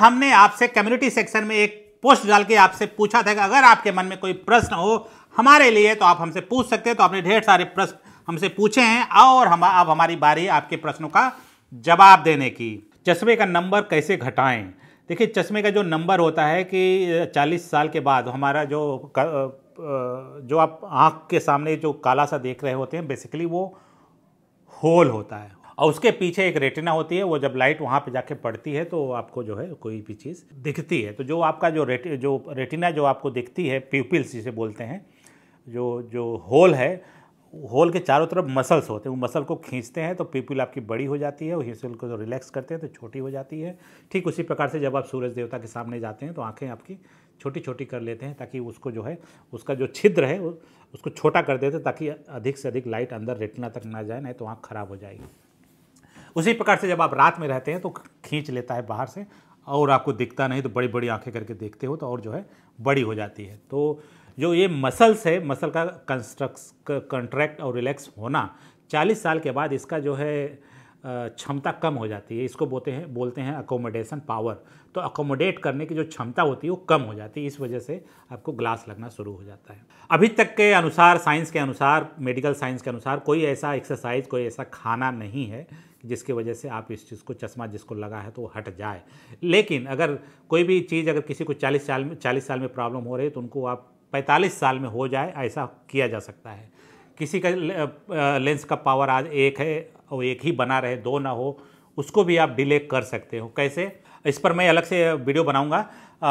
हमने आपसे community section में एक पोस्ट डाल के आपसे पूछा था कि अगर आपके मन में कोई प्रश्न हो हमारे लिए तो आप हमसे पूछ सकते हैं तो आपने ढेर सारे प्रश्न हमसे पूछे हैं और हम अब हमारी बारी आपके प्रश्नों का जवाब देने की चश्मे का नंबर कैसे घटाएं देखिए चश्मे का जो नंबर होता है कि 40 साल के बाद हमारा जो जो आप आँख के सामने जो काला सा देख रहे होते हैं बेसिकली वो होल होता है और उसके पीछे एक रेटिना होती है वो जब लाइट वहाँ पे जाके पड़ती है तो आपको जो है कोई भी चीज़ दिखती है तो जो आपका जो रेट जो रेटिना जो आपको दिखती है प्यूपिल्स जिसे बोलते हैं जो जो होल है होल के चारों तरफ मसल्स होते हैं वो मसल को खींचते हैं तो पीपल आपकी बड़ी हो जाती है और हिसल को जो रिलैक्स करते हैं तो छोटी हो जाती है ठीक उसी प्रकार से जब आप सूरज देवता के सामने जाते हैं तो आंखें आपकी छोटी छोटी कर लेते हैं ताकि उसको जो है उसका जो छिद्र है उसको छोटा कर देते हैं ताकि अधिक से अधिक लाइट अंदर रेटना तक ना जाए नहीं तो आँख खराब हो जाएगी उसी प्रकार से जब आप रात में रहते हैं तो खींच लेता है बाहर से और आपको दिखता नहीं तो बड़ी बड़ी आंखें करके देखते हो तो और जो है बड़ी हो जाती है तो जो ये मसल्स है मसल का कंस्ट्रक्स कंट्रैक्ट और रिलैक्स होना 40 साल के बाद इसका जो है क्षमता कम हो जाती है इसको बोलते हैं बोलते हैं अकोमोडेशन पावर तो अकोमोडेट करने की जो क्षमता होती है वो कम हो जाती है इस वजह से आपको ग्लास लगना शुरू हो जाता है अभी तक के अनुसार साइंस के अनुसार मेडिकल साइंस के अनुसार कोई ऐसा एक्सरसाइज कोई ऐसा खाना नहीं है जिसकी वजह से आप इस चीज़ को चश्मा जिसको लगा है तो वो हट जाए लेकिन अगर कोई भी चीज़ अगर किसी को चालीस साल में चालीस साल में प्रॉब्लम हो रही है तो उनको आप पैंतालीस साल में हो जाए ऐसा किया जा सकता है किसी का लेंस का पावर आज एक है और एक ही बना रहे दो ना हो उसको भी आप डिले कर सकते हो कैसे इस पर मैं अलग से वीडियो बनाऊंगा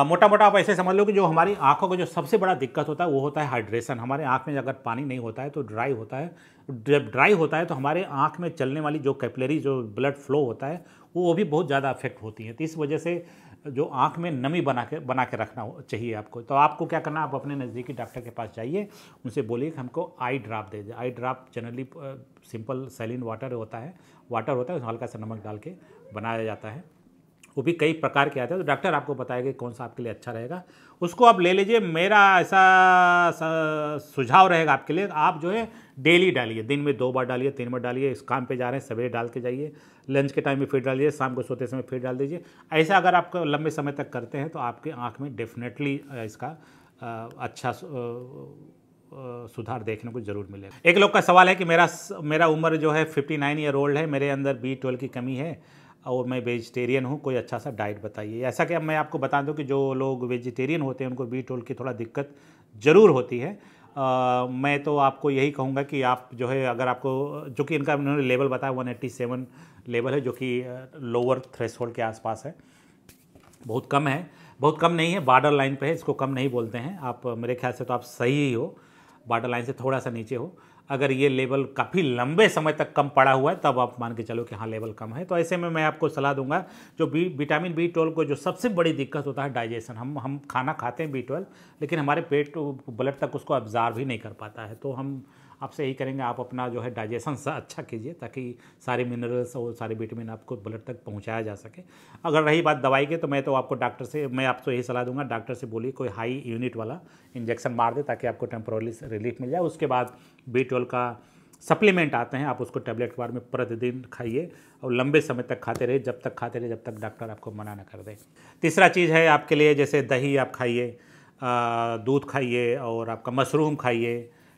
मोटा मोटा आप ऐसे समझ लो कि जो हमारी आंखों का जो सबसे बड़ा दिक्कत होता है वो होता है हाइड्रेशन हमारे आंख में अगर पानी नहीं होता है तो ड्राई होता है जब ड्राई होता है तो हमारे आंख में चलने वाली जो कैपलरी जो ब्लड फ्लो होता है वो भी बहुत ज़्यादा अफेक्ट होती है तो इस वजह से जो आँख में नमी बना के बना के रखना चाहिए आपको तो आपको क्या करना आप अपने नज़दीकी डॉक्टर के पास जाइए उनसे बोलिए कि हमको आई ड्राप दे दे eye drop generally simple saline water होता है वाटर होता है उसमें हल्का सा नमक डाल के बनाया जाता है वो भी कई प्रकार के आते हैं तो डॉक्टर आपको बताएगा कौन सा आपके लिए अच्छा रहेगा उसको आप ले लीजिए मेरा ऐसा सुझाव रहेगा आपके लिए आप जो है डेली डालिए दिन में दो बार डालिए तीन बार डालिए इस काम पे जा रहे हैं सवेरे डाल के जाइए लंच के टाइम में फिर डालिए शाम को सोते समय फिर डाल दीजिए ऐसा अगर आप लंबे समय तक करते हैं तो आपके आँख में डेफिनेटली इसका अच्छा सुधार देखने को जरूर मिलेगा एक लोग का सवाल है कि मेरा मेरा उम्र जो है 59 ईयर ओल्ड है मेरे अंदर बी ट्वेल्व की कमी है और मैं वेजिटेरियन हूँ कोई अच्छा सा डाइट बताइए ऐसा कि अब मैं आपको बता दूँ कि जो लोग वेजिटेरियन होते हैं उनको बी टोल की थोड़ा दिक्कत ज़रूर होती है आ, मैं तो आपको यही कहूँगा कि आप जो है अगर आपको जो कि इनका उन्होंने लेवल बताया वन एट्टी सेवन लेवल है जो कि लोअर थ्रेस के आसपास है बहुत कम है बहुत कम नहीं है बार्डर लाइन पर है इसको कम नहीं बोलते हैं आप मेरे ख्याल से तो आप सही ही हो बार्डर लाइन से थोड़ा सा नीचे हो अगर ये लेवल काफ़ी लंबे समय तक कम पड़ा हुआ है तब आप मान के चलो कि हाँ लेवल कम है तो ऐसे में मैं आपको सलाह दूंगा जो बी विटामिन बी ट्वेल्व को जो सबसे बड़ी दिक्कत होता है डाइजेशन हम हम खाना खाते हैं बी ट्वेल्व लेकिन हमारे पेट ब्लड तक उसको ऑब्जार्व ही नहीं कर पाता है तो हम आपसे यही करेंगे आप अपना जो है डाइजेशन अच्छा कीजिए ताकि सारे मिनरल्स और सारे विटामिन आपको ब्लड तक पहुँचाया जा सके अगर रही बात दवाई की तो मैं तो आपको डॉक्टर से मैं आपको यही सलाह दूंगा डॉक्टर से बोलिए कोई हाई यूनिट वाला इंजेक्शन मार दे ताकि आपको टेम्पोरली रिलीफ मिल जाए उसके बाद बी का सप्लीमेंट आते हैं आप उसको टैबलेट के में प्रतिदिन खाइए और लंबे समय तक खाते रहे जब तक खाते रहे जब तक डॉक्टर आपको मना ना कर दे तीसरा चीज़ है आपके लिए जैसे दही आप खाइए दूध खाइए और आपका मशरूम खाइए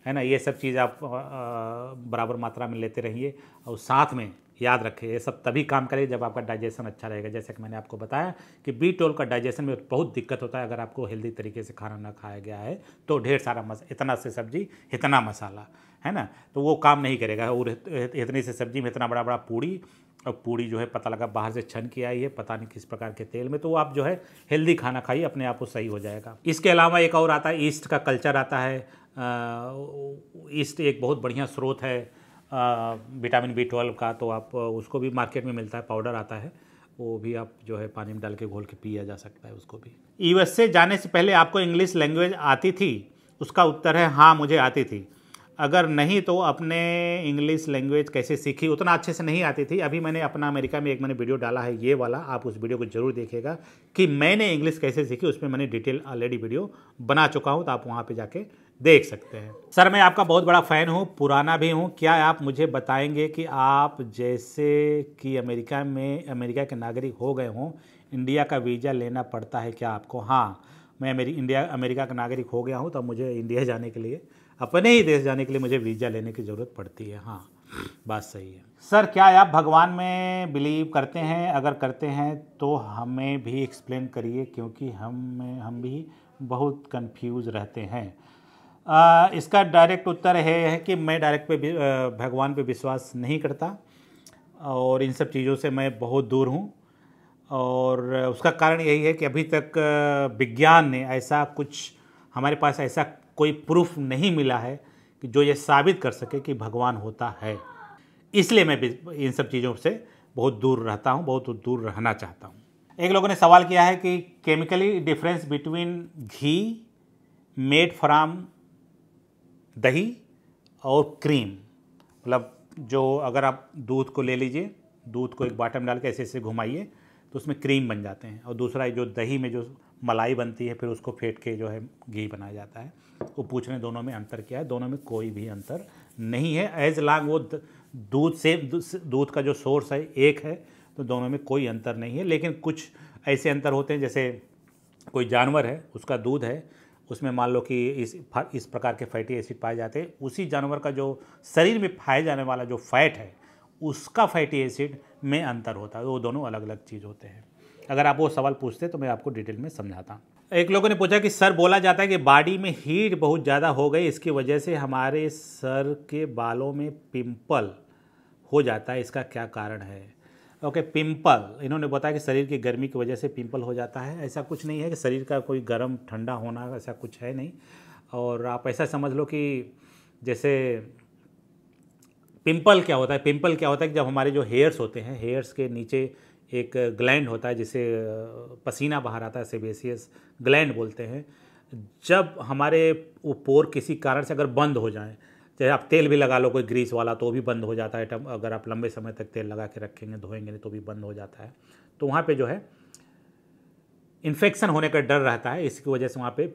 है ना ये सब चीज़ आप बराबर मात्रा में लेते रहिए और साथ में याद रखें ये सब तभी काम करें जब आपका डाइजेशन अच्छा रहेगा जैसे कि मैंने आपको बताया कि बी टोल का डाइजेशन में बहुत दिक्कत होता है अगर आपको हेल्दी तरीके से खाना ना खाया गया है तो ढेर सारा मस इतना से सब्जी इतना मसाला है ना तो वो काम नहीं करेगा और इतनी से सब्जी में इतना बड़ा बड़ा पूड़ी और पूड़ी जो है पता लगा बाहर से छन के आई है पता नहीं किस प्रकार के तेल में तो आप जो है हेल्दी खाना खाइए अपने आप को सही हो जाएगा इसके अलावा एक और आता है ईस्ट का कल्चर आता है ईस्ट एक बहुत बढ़िया स्रोत है विटामिन बी ट्वेल्व का तो आप उसको भी मार्केट में मिलता है पाउडर आता है वो भी आप जो है पानी में डाल के घोल के पिया जा सकता है उसको भी यू जाने से पहले आपको इंग्लिश लैंग्वेज आती थी उसका उत्तर है हाँ मुझे आती थी अगर नहीं तो अपने इंग्लिश लैंग्वेज कैसे सीखी उतना अच्छे से नहीं आती थी अभी मैंने अपना अमेरिका में एक मैंने वीडियो डाला है ये वाला आप उस वीडियो को जरूर देखेगा कि मैंने इंग्लिश कैसे सीखी उसमें मैंने डिटेल ऑलरेडी वीडियो बना चुका हूँ तो आप वहाँ पर जाके देख सकते हैं सर मैं आपका बहुत बड़ा फ़ैन हूँ पुराना भी हूँ क्या आप मुझे बताएंगे कि आप जैसे कि अमेरिका में अमेरिका के नागरिक हो गए हों इंडिया का वीज़ा लेना पड़ता है क्या आपको हाँ मैं मेरी इंडिया अमेरिका का नागरिक हो गया हूँ तो मुझे इंडिया जाने के लिए अपने ही देश जाने के लिए मुझे वीज़ा लेने की ज़रूरत पड़ती है हाँ बात सही है सर क्या आप भगवान में बिलीव करते हैं अगर करते हैं तो हमें भी एक्सप्लेन करिए क्योंकि हम हम भी बहुत कंफ्यूज रहते हैं आ, इसका डायरेक्ट उत्तर है, है कि मैं डायरेक्ट पे भगवान पे विश्वास नहीं करता और इन सब चीज़ों से मैं बहुत दूर हूँ और उसका कारण यही है कि अभी तक विज्ञान ने ऐसा कुछ हमारे पास ऐसा कोई प्रूफ नहीं मिला है कि जो ये साबित कर सके कि भगवान होता है इसलिए मैं इन सब चीज़ों से बहुत दूर रहता हूँ बहुत दूर रहना चाहता हूँ एक लोगों ने सवाल किया है कि chemically difference between ghee made from dahi और क्रीम मतलब जो अगर आप दूध को ले लीजिए दूध को एक बाटम डाल के ऐसे ऐसे घुमाइए तो उसमें क्रीम बन जाते हैं और दूसरा जो दही में जो मलाई बनती है फिर उसको फेंट के जो है घी बनाया जाता है को पूछने दोनों में अंतर क्या है दोनों में कोई भी अंतर नहीं है एज लांग वो दूध से दूध का जो सोर्स है एक है तो दोनों में कोई अंतर नहीं है लेकिन कुछ ऐसे अंतर होते हैं जैसे कोई जानवर है उसका दूध है उसमें मान लो कि इस इस प्रकार के फैटी एसिड पाए जाते हैं उसी जानवर का जो शरीर में पाए जाने वाला जो फैट है उसका फैटी एसिड में अंतर होता है वो दोनों अलग अलग चीज़ होते हैं अगर आप वो सवाल पूछते तो मैं आपको डिटेल में समझाता हूँ एक लोगों ने पूछा कि सर बोला जाता है कि बॉडी में हीट बहुत ज़्यादा हो गई इसकी वजह से हमारे सर के बालों में पिंपल हो जाता है इसका क्या कारण है ओके okay, पिंपल इन्होंने बताया कि शरीर की गर्मी की वजह से पिंपल हो जाता है ऐसा कुछ नहीं है कि शरीर का कोई गर्म ठंडा होना ऐसा कुछ है नहीं और आप ऐसा समझ लो कि जैसे पिंपल क्या होता है पिंपल क्या होता है कि जब हमारे जो हेयर्स होते हैं हेयर्स के नीचे एक ग्लैंड होता है जिसे पसीना बाहर आता है सेबेसियस ग्लैंड बोलते हैं जब हमारे वो पोर किसी कारण से अगर बंद हो जाए जैसे आप तेल भी लगा लो कोई ग्रीस वाला तो भी बंद हो जाता है अगर आप लंबे समय तक तेल लगा के रखेंगे धोएंगे नहीं तो भी बंद हो जाता है तो वहाँ पे जो है इन्फेक्शन होने का डर रहता है इसकी वजह से वहाँ पे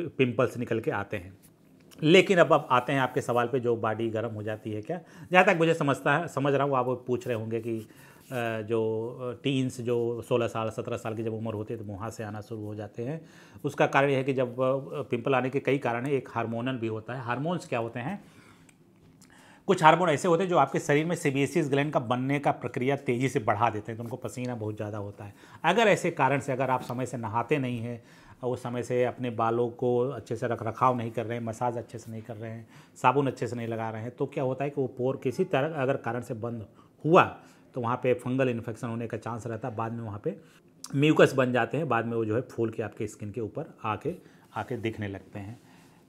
पिंपल्स निकल के आते हैं लेकिन अब आप आते हैं आपके सवाल पे जो बॉडी गर्म हो जाती है क्या जहाँ तक मुझे समझता है समझ रहा हूँ आप पूछ रहे होंगे कि जो टीन्स जो 16 साल 17 साल की जब उम्र होती है तो वहाँ से आना शुरू हो जाते हैं उसका कारण यह है कि जब पिंपल आने के कई कारण है एक हार्मोनल भी होता है हार्मोन्स क्या होते हैं कुछ हार्मोन ऐसे होते हैं जो आपके शरीर में सीबीएसिस ग्लैंड का बनने का प्रक्रिया तेज़ी से बढ़ा देते हैं तो उनको पसीना बहुत ज़्यादा होता है अगर ऐसे कारण से अगर आप समय से नहाते नहीं हैं और वो समय से अपने बालों को अच्छे से रख रखाव नहीं कर रहे हैं मसाज अच्छे से नहीं कर रहे हैं साबुन अच्छे से नहीं लगा रहे हैं तो क्या होता है कि वो पोर किसी तरह अगर कारण से बंद हुआ तो वहाँ पे फंगल इन्फेक्शन होने का चांस रहता है बाद में वहाँ पे म्यूकस बन जाते हैं बाद में वो जो है फूल के आपके स्किन के ऊपर आके आके दिखने लगते हैं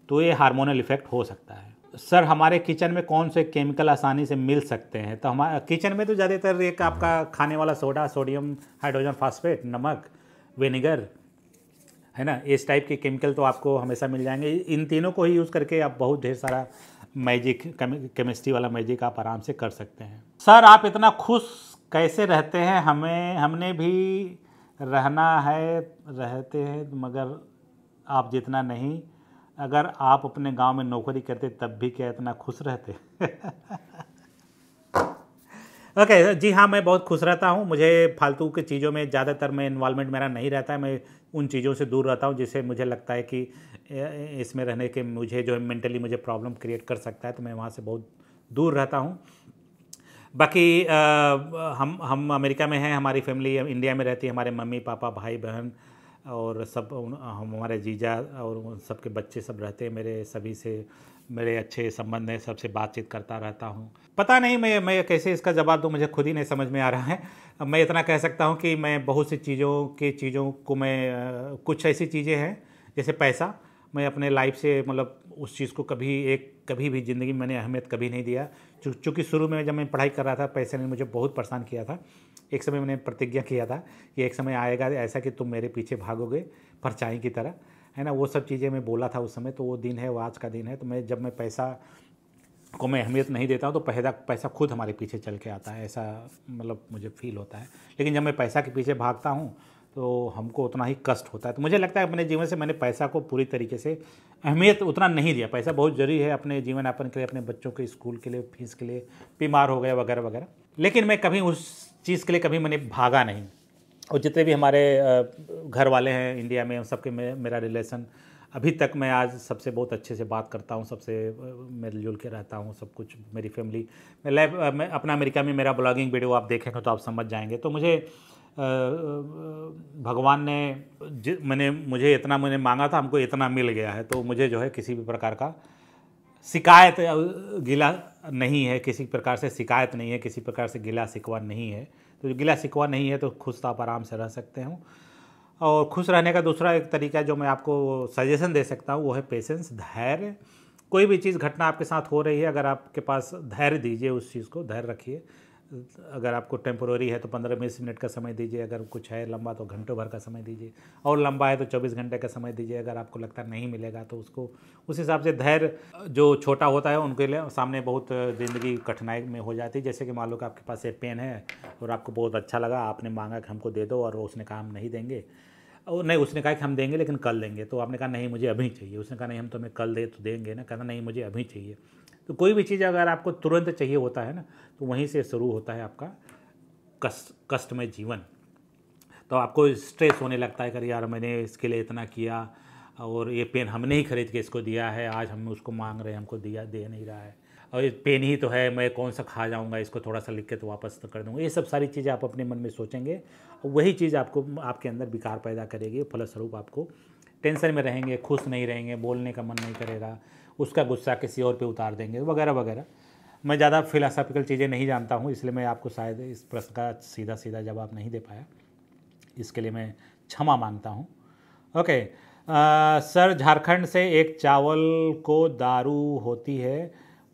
तो ये हार्मोनल इफेक्ट हो सकता है सर हमारे किचन में कौन से केमिकल आसानी से मिल सकते हैं तो हमारे किचन में तो ज़्यादातर एक आपका खाने वाला सोडा सोडियम हाइड्रोजन फास्फेट नमक विनेगर है ना इस टाइप के केमिकल तो आपको हमेशा मिल जाएंगे इन तीनों को ही यूज़ करके आप बहुत ढेर सारा मैजिक केमिस्ट्री वाला मैजिक आप आराम से कर सकते हैं सर आप इतना खुश कैसे रहते हैं हमें हमने भी रहना है रहते हैं मगर आप जितना नहीं अगर आप अपने गांव में नौकरी करते तब भी क्या इतना खुश रहते ओके okay, जी हाँ मैं बहुत खुश रहता हूँ मुझे फालतू की चीज़ों में ज़्यादातर मैं इन्वॉलमेंट मेरा नहीं रहता है मैं उन चीज़ों से दूर रहता हूँ जिससे मुझे लगता है कि इसमें रहने के मुझे जो है मेंटली मुझे प्रॉब्लम क्रिएट कर सकता है तो मैं वहाँ से बहुत दूर रहता हूँ बाकी हम हम अमेरिका में हैं हमारी फैमिली इंडिया में रहती है हमारे मम्मी पापा भाई बहन और सब हम हमारे जीजा और उन सबके बच्चे सब रहते हैं मेरे सभी से मेरे अच्छे संबंध हैं सबसे बातचीत करता रहता हूँ पता नहीं मैं मैं कैसे इसका जवाब दूँ मुझे खुद ही नहीं समझ में आ रहा है मैं इतना कह सकता हूँ कि मैं बहुत सी चीज़ों के चीज़ों को मैं कुछ ऐसी चीज़ें हैं जैसे पैसा मैं अपने लाइफ से मतलब उस चीज़ को कभी एक कभी भी ज़िंदगी में मैंने अहमियत कभी नहीं दिया चूँकि शुरू में जब मैं पढ़ाई कर रहा था पैसे ने मुझे बहुत परेशान किया था एक समय मैंने प्रतिज्ञा किया था कि एक समय आएगा ऐसा कि तुम मेरे पीछे भागोगे परछाई की तरह है ना वो सब चीज़ें मैं बोला था उस समय तो वो दिन है वो आज का दिन है तो मैं जब मैं पैसा को मैं अहमियत नहीं देता हूँ तो पैसा पैसा खुद हमारे पीछे चल के आता है ऐसा मतलब मुझे फील होता है लेकिन जब मैं पैसा के पीछे भागता हूँ तो हमको उतना ही कष्ट होता है तो मुझे लगता है अपने जीवन से मैंने पैसा को पूरी तरीके से अहमियत उतना नहीं दिया पैसा बहुत जरूरी है अपने जीवन यापन के लिए अपने बच्चों के स्कूल के लिए फीस के लिए बीमार हो गया वगैरह वगैरह लेकिन मैं कभी उस चीज़ के लिए कभी मैंने भागा नहीं और जितने भी हमारे घर वाले हैं इंडिया में उन सबके मेरा रिलेशन अभी तक मैं आज सबसे बहुत अच्छे से बात करता हूँ सबसे मिलजुल जुल के रहता हूँ सब कुछ मेरी फैमिली मैं लाइफ मैं अपना अमेरिका में मेरा ब्लॉगिंग वीडियो आप देखेंगे तो आप समझ जाएंगे तो मुझे भगवान ने मैंने मुझे इतना मैंने मांगा था हमको इतना मिल गया है तो मुझे जो है किसी भी प्रकार का शिकायत गिला नहीं है किसी प्रकार से शिकायत नहीं है किसी प्रकार से गिला शिकवा नहीं है तो जो गिला सिकवा नहीं है तो खुश तो आप आराम से रह सकते हो और खुश रहने का दूसरा एक तरीका जो मैं आपको सजेशन दे सकता हूँ वो है पेशेंस धैर्य कोई भी चीज़ घटना आपके साथ हो रही है अगर आपके पास धैर्य दीजिए उस चीज़ को धैर्य रखिए अगर आपको टेम्पोरी है तो पंद्रह बीस मिनट का समय दीजिए अगर कुछ है लंबा तो घंटों भर का समय दीजिए और लंबा है तो चौबीस घंटे का समय दीजिए अगर आपको लगता नहीं मिलेगा तो उसको उस हिसाब से धैर्य जो छोटा होता है उनके लिए सामने बहुत ज़िंदगी कठिनाई में हो जाती है जैसे कि मान लो कि आपके पास एक पेन है और आपको बहुत अच्छा लगा आपने मांगा कि हमको दे दो और उसने कहा हम नहीं देंगे और नहीं उसने कहा कि हम देंगे लेकिन कल देंगे तो आपने कहा नहीं मुझे अभी चाहिए उसने कहा नहीं हम तो हमें कल दे तो देंगे ना कहना नहीं मुझे अभी चाहिए तो कोई भी चीज़ अगर आपको तुरंत चाहिए होता है ना तो वहीं से शुरू होता है आपका कष्ट कष्टमय जीवन तो आपको स्ट्रेस होने लगता है कर यार मैंने इसके लिए इतना किया और ये पेन हमने ही खरीद के इसको दिया है आज हम उसको मांग रहे हैं हमको दिया दे नहीं रहा है और ये पेन ही तो है मैं कौन सा खा जाऊँगा इसको थोड़ा सा लिख के तो वापस तो कर दूँगा ये सब सारी चीज़ें आप अपने मन में सोचेंगे और वही चीज़ आपको आपके अंदर विकार पैदा करेगी फलस्वरूप आपको टेंशन में रहेंगे खुश नहीं रहेंगे बोलने का मन नहीं करेगा उसका गुस्सा किसी और पे उतार देंगे वगैरह वगैरह मैं ज़्यादा फिलासफिकल चीज़ें नहीं जानता हूँ इसलिए मैं आपको शायद इस प्रश्न का सीधा सीधा जवाब नहीं दे पाया इसके लिए मैं क्षमा मांगता हूँ ओके आ, सर झारखंड से एक चावल को दारू होती है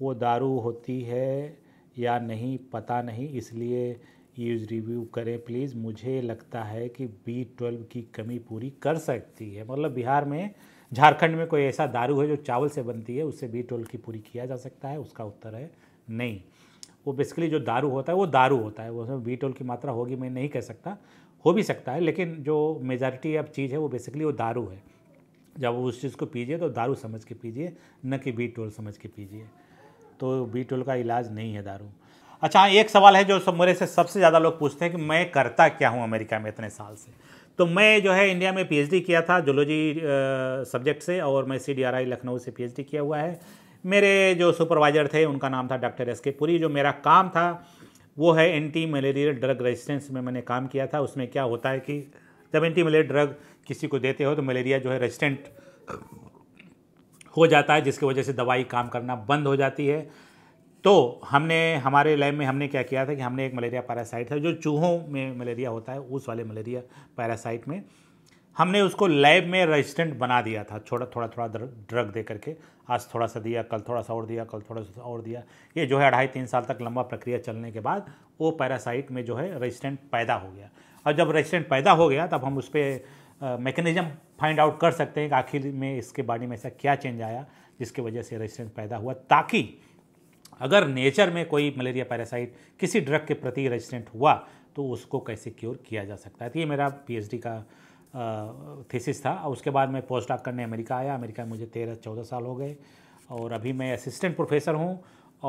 वो दारू होती है या नहीं पता नहीं इसलिए यूज़ रिव्यू करें प्लीज़ मुझे लगता है कि बी ट्वेल्व की कमी पूरी कर सकती है मतलब बिहार में झारखंड में कोई ऐसा दारू है जो चावल से बनती है उससे भी टोल की पूरी किया जा सकता है उसका उत्तर है नहीं वो बेसिकली जो दारू होता है वो दारू होता है उसमें बी टोल की मात्रा होगी मैं नहीं कह सकता हो भी सकता है लेकिन जो मेजॉरिटी ऑफ चीज़ है वो बेसिकली वो दारू है जब उस चीज़ को पीजिए तो दारू समझ के पीजिए न कि बी टोल समझ के पीजिए तो बी टोल का इलाज नहीं है दारू अच्छा एक सवाल है जो मेरे से सबसे ज़्यादा लोग पूछते हैं कि मैं करता क्या हूँ अमेरिका में इतने साल से तो मैं जो है इंडिया में पीएचडी किया था जोलॉजी सब्जेक्ट से और मैं सीडीआरआई लखनऊ से पीएचडी किया हुआ है मेरे जो सुपरवाइज़र थे उनका नाम था डॉक्टर एस के पुरी जो मेरा काम था वो है एंटी मलेरियल ड्रग रेजिस्टेंस में मैंने काम किया था उसमें क्या होता है कि जब एंटी मलेरियल ड्रग किसी को देते हो तो मलेरिया जो है रेजिस्टेंट हो जाता है जिसकी वजह से दवाई काम करना बंद हो जाती है तो हमने हमारे लैब में हमने क्या किया था कि हमने एक मलेरिया पैरासाइट है जो चूहों में मलेरिया होता है उस वाले मलेरिया पैरासाइट में हमने उसको लैब में रेजिस्टेंट बना दिया था थोड़ा थोड़ा थोड़ा ड्रग दे करके आज थोड़ा सा दिया कल थोड़ा सा और दिया कल थोड़ा सा और दिया ये जो है अढ़ाई तीन साल तक लंबा प्रक्रिया चलने के बाद वो पैरासाइट में जो है रेजिस्टेंट पैदा हो गया और जब रेजिस्टेंट पैदा हो गया तब हम उस पर मैकेनिज्म फाइंड आउट कर सकते हैं कि आखिर में इसके बॉडी में ऐसा क्या चेंज आया जिसकी वजह से रेजिस्टेंट पैदा हुआ ताकि अगर नेचर में कोई मलेरिया पैरासाइट किसी ड्रग के प्रति रेजिस्टेंट हुआ तो उसको कैसे क्योर किया जा सकता है तो ये मेरा पीएचडी का थीसिस था उसके बाद मैं पोस्ट डॉक करने अमेरिका आया अमेरिका में मुझे तेरह चौदह साल हो गए और अभी मैं असिस्टेंट प्रोफेसर हूँ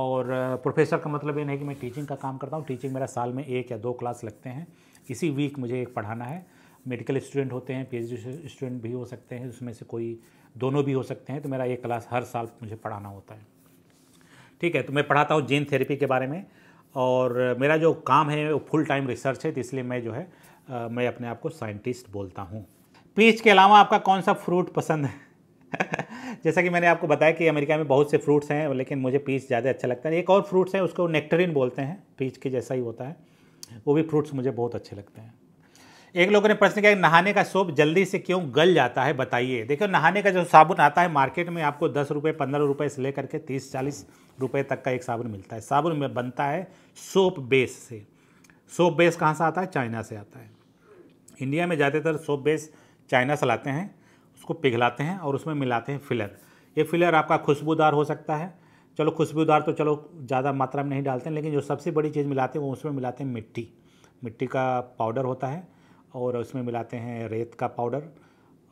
और प्रोफेसर का मतलब ये नहीं कि मैं टीचिंग का काम करता हूँ टीचिंग मेरा साल में एक या दो क्लास लगते हैं इसी वीक मुझे एक पढ़ाना है मेडिकल स्टूडेंट होते हैं पी स्टूडेंट भी हो सकते हैं उसमें से कोई दोनों भी हो सकते हैं तो मेरा ये क्लास हर साल मुझे पढ़ाना होता है ठीक है तो मैं पढ़ाता हूँ जीन थेरेपी के बारे में और मेरा जो काम है वो फुल टाइम रिसर्च है तो इसलिए मैं जो है आ, मैं अपने आप को साइंटिस्ट बोलता हूँ पीच के अलावा आपका कौन सा फ्रूट पसंद है जैसा कि मैंने आपको बताया कि अमेरिका में बहुत से फ्रूट्स हैं लेकिन मुझे पीच ज़्यादा अच्छा लगता है एक और फ्रूट्स हैं उसको नेक्टरिन बोलते हैं पीच के जैसा ही होता है वो भी फ्रूट्स मुझे बहुत अच्छे लगते हैं एक लोगों ने प्रश्न किया कि नहाने का सोप जल्दी से क्यों गल जाता है बताइए देखो नहाने का जो साबुन आता है मार्केट में आपको दस रुपये पंद्रह रुपये से लेकर के तीस चालीस रुपये तक का एक साबुन मिलता है साबुन में बनता है सोप बेस से सोप बेस कहाँ से आता है चाइना से आता है इंडिया में ज़्यादातर सोप बेस चाइना से लाते हैं उसको पिघलाते हैं और उसमें मिलाते हैं फिलर ये फिलर आपका खुशबूदार हो सकता है चलो खुशबूदार तो चलो ज़्यादा मात्रा में नहीं डालते हैं लेकिन जो सबसे बड़ी चीज़ मिलाते हैं वो उसमें मिलाते हैं मिट्टी मिट्टी का पाउडर होता है और उसमें मिलाते हैं रेत का पाउडर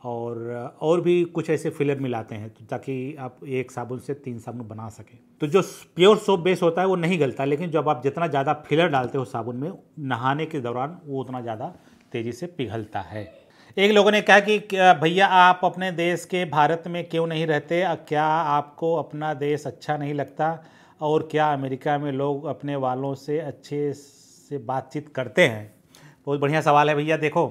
और और भी कुछ ऐसे फिलर मिलाते हैं तो ताकि आप एक साबुन से तीन साबुन बना सकें तो जो प्योर सोप बेस होता है वो नहीं गलता लेकिन जब आप जितना ज़्यादा फिलर डालते हो साबुन में नहाने के दौरान वो उतना ज़्यादा तेज़ी से पिघलता है एक लोगों ने कहा कि भैया आप अपने देश के भारत में क्यों नहीं रहते क्या आपको अपना देश अच्छा नहीं लगता और क्या अमेरिका में लोग अपने वालों से अच्छे से बातचीत करते हैं बहुत बढ़िया सवाल है भैया देखो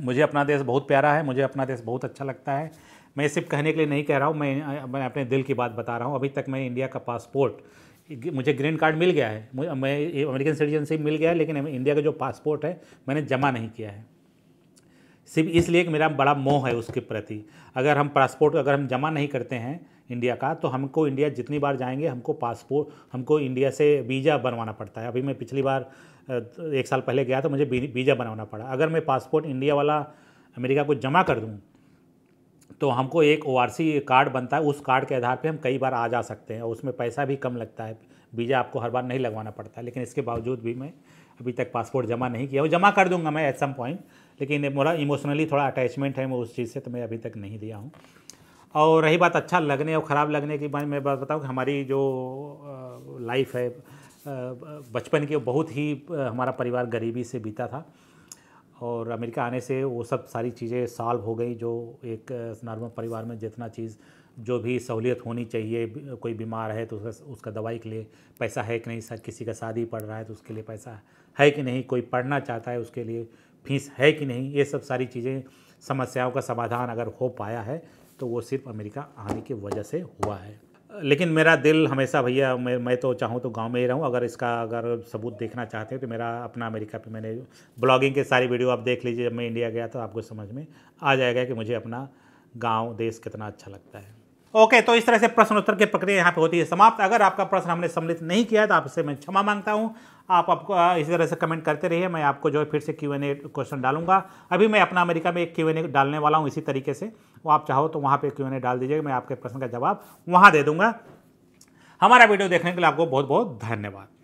मुझे अपना देश बहुत प्यारा है मुझे अपना देश बहुत अच्छा लगता है मैं सिर्फ कहने के लिए नहीं कह रहा हूँ मैं मैं अपने दिल की बात बता रहा हूँ अभी तक मैं इंडिया का पासपोर्ट मुझे ग्रीन कार्ड मिल गया है मैं अमेरिकन सिटीजनशिप मिल गया है लेकिन इंडिया का जो पासपोर्ट है मैंने जमा नहीं किया है सिर्फ इसलिए कि मेरा बड़ा मोह है उसके प्रति अगर हम पासपोर्ट अगर हम जमा नहीं करते हैं इंडिया का तो हमको इंडिया जितनी बार जाएंगे हमको पासपोर्ट हमको इंडिया से वीज़ा बनवाना पड़ता है अभी मैं पिछली बार एक साल पहले गया तो मुझे वीज़ा बनाना पड़ा अगर मैं पासपोर्ट इंडिया वाला अमेरिका को जमा कर दूँ तो हमको एक ओ कार्ड बनता है उस कार्ड के आधार पर हम कई बार आ जा सकते हैं और उसमें पैसा भी कम लगता है वीज़ा आपको हर बार नहीं लगवाना पड़ता है लेकिन इसके बावजूद भी मैं अभी तक पासपोर्ट जमा नहीं किया वो जमा कर दूंगा मैं एट सम पॉइंट लेकिन मेरा इमोशनली थोड़ा अटैचमेंट है मैं उस चीज़ से तो मैं अभी तक नहीं दिया हूँ और रही बात अच्छा लगने और ख़राब लगने की मैं मैं बात बताऊँ कि हमारी जो लाइफ है बचपन के बहुत ही हमारा परिवार गरीबी से बीता था और अमेरिका आने से वो सब सारी चीज़ें सॉल्व हो गई जो एक नॉर्मल परिवार में जितना चीज़ जो भी सहूलियत होनी चाहिए कोई बीमार है तो उसका उसका दवाई के लिए पैसा है कि नहीं किसी का शादी पड़ रहा है तो उसके लिए पैसा है कि नहीं कोई पढ़ना चाहता है उसके लिए फीस है कि नहीं ये सब सारी चीज़ें समस्याओं का समाधान अगर हो पाया है तो वो सिर्फ अमेरिका आने की वजह से हुआ है लेकिन मेरा दिल हमेशा भैया मैं मैं तो चाहूँ तो गांव में ही रहूँ अगर इसका अगर सबूत देखना चाहते हो तो मेरा अपना अमेरिका पे मैंने ब्लॉगिंग के सारी वीडियो आप देख लीजिए जब मैं इंडिया गया तो आपको समझ में आ जाएगा कि मुझे अपना गाँव देश कितना अच्छा लगता है ओके तो इस तरह से प्रश्न उत्तर की प्रक्रिया यहाँ पे होती है समाप्त अगर आपका प्रश्न हमने सम्मिलित नहीं किया तो आपसे मैं क्षमा मांगता हूँ आप आपको इसी तरह से कमेंट करते रहिए मैं आपको जो है फिर से क्यू एन ए क्वेश्चन डालूंगा अभी मैं अपना अमेरिका में एक क्यू एन ए डालने वाला हूँ इसी तरीके से वो आप चाहो तो वहाँ पे क्यू एन ए डाल दीजिएगा मैं आपके प्रश्न का जवाब वहाँ दे दूँगा हमारा वीडियो देखने के लिए आपको बहुत बहुत धन्यवाद